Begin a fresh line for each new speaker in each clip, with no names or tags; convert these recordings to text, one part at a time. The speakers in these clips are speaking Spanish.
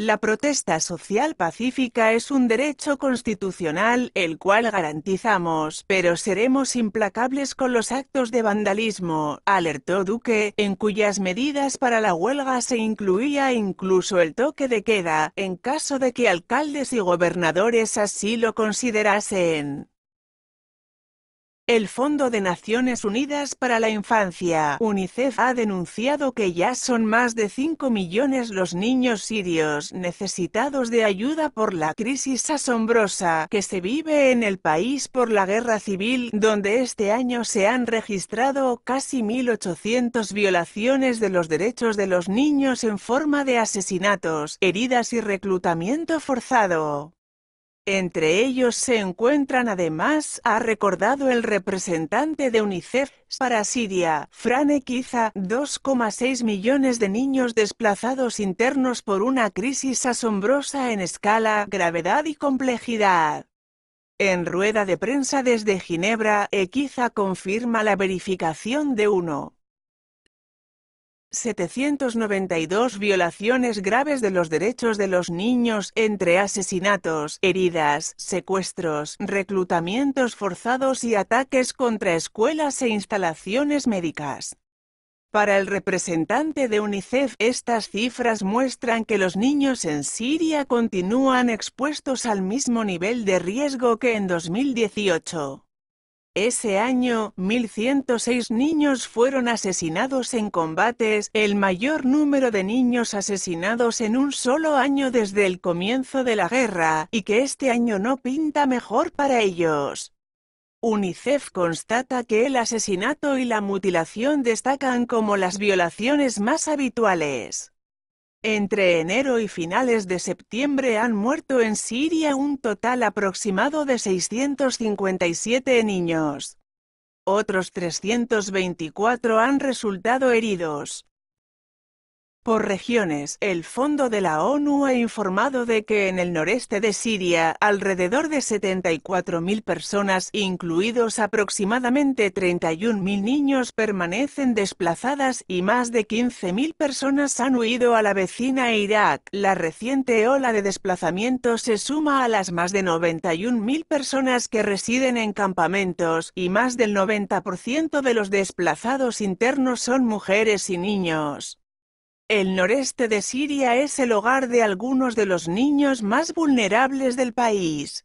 La protesta social pacífica es un derecho constitucional el cual garantizamos, pero seremos implacables con los actos de vandalismo, alertó Duque, en cuyas medidas para la huelga se incluía incluso el toque de queda, en caso de que alcaldes y gobernadores así lo considerasen. El Fondo de Naciones Unidas para la Infancia, UNICEF, ha denunciado que ya son más de 5 millones los niños sirios necesitados de ayuda por la crisis asombrosa que se vive en el país por la guerra civil, donde este año se han registrado casi 1.800 violaciones de los derechos de los niños en forma de asesinatos, heridas y reclutamiento forzado. Entre ellos se encuentran además, ha recordado el representante de UNICEF para Siria, Fran Ekiza, 2,6 millones de niños desplazados internos por una crisis asombrosa en escala, gravedad y complejidad. En rueda de prensa desde Ginebra, Equiza confirma la verificación de uno. 792 violaciones graves de los derechos de los niños entre asesinatos, heridas, secuestros, reclutamientos forzados y ataques contra escuelas e instalaciones médicas. Para el representante de UNICEF, estas cifras muestran que los niños en Siria continúan expuestos al mismo nivel de riesgo que en 2018. Ese año, 1.106 niños fueron asesinados en combates, el mayor número de niños asesinados en un solo año desde el comienzo de la guerra, y que este año no pinta mejor para ellos. UNICEF constata que el asesinato y la mutilación destacan como las violaciones más habituales. Entre enero y finales de septiembre han muerto en Siria un total aproximado de 657 niños. Otros 324 han resultado heridos. Por regiones, el Fondo de la ONU ha informado de que en el noreste de Siria, alrededor de 74.000 personas, incluidos aproximadamente 31.000 niños, permanecen desplazadas y más de 15.000 personas han huido a la vecina Irak. La reciente ola de desplazamiento se suma a las más de 91.000 personas que residen en campamentos y más del 90% de los desplazados internos son mujeres y niños. El noreste de Siria es el hogar de algunos de los niños más vulnerables del país.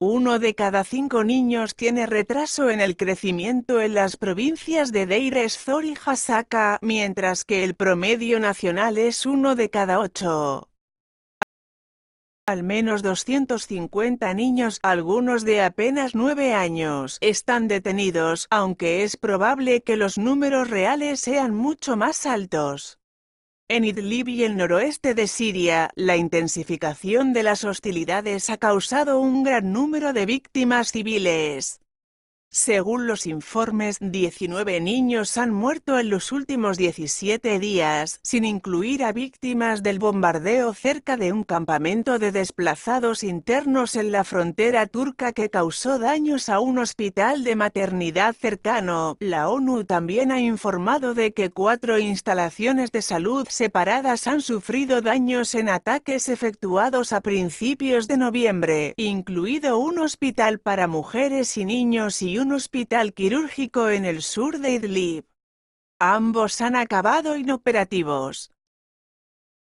Uno de cada cinco niños tiene retraso en el crecimiento en las provincias de Deir ez-Zor y Hasaka, mientras que el promedio nacional es uno de cada ocho. Al menos 250 niños, algunos de apenas 9 años, están detenidos, aunque es probable que los números reales sean mucho más altos. En Idlib y el noroeste de Siria, la intensificación de las hostilidades ha causado un gran número de víctimas civiles. Según los informes, 19 niños han muerto en los últimos 17 días, sin incluir a víctimas del bombardeo cerca de un campamento de desplazados internos en la frontera turca que causó daños a un hospital de maternidad cercano. La ONU también ha informado de que cuatro instalaciones de salud separadas han sufrido daños en ataques efectuados a principios de noviembre, incluido un hospital para mujeres y niños y un hospital quirúrgico en el sur de Idlib. Ambos han acabado inoperativos.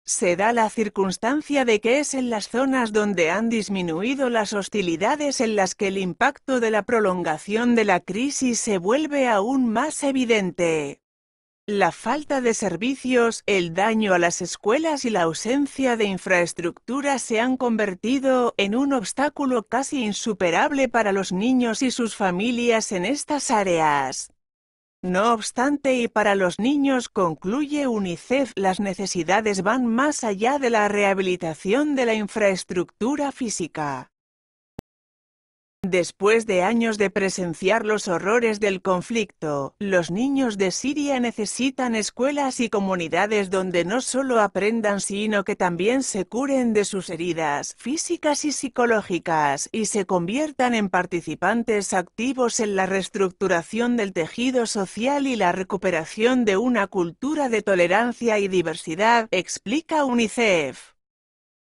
Se da la circunstancia de que es en las zonas donde han disminuido las hostilidades en las que el impacto de la prolongación de la crisis se vuelve aún más evidente la falta de servicios, el daño a las escuelas y la ausencia de infraestructura se han convertido en un obstáculo casi insuperable para los niños y sus familias en estas áreas. No obstante, y para los niños, concluye UNICEF, las necesidades van más allá de la rehabilitación de la infraestructura física. Después de años de presenciar los horrores del conflicto, los niños de Siria necesitan escuelas y comunidades donde no solo aprendan sino que también se curen de sus heridas físicas y psicológicas y se conviertan en participantes activos en la reestructuración del tejido social y la recuperación de una cultura de tolerancia y diversidad, explica UNICEF.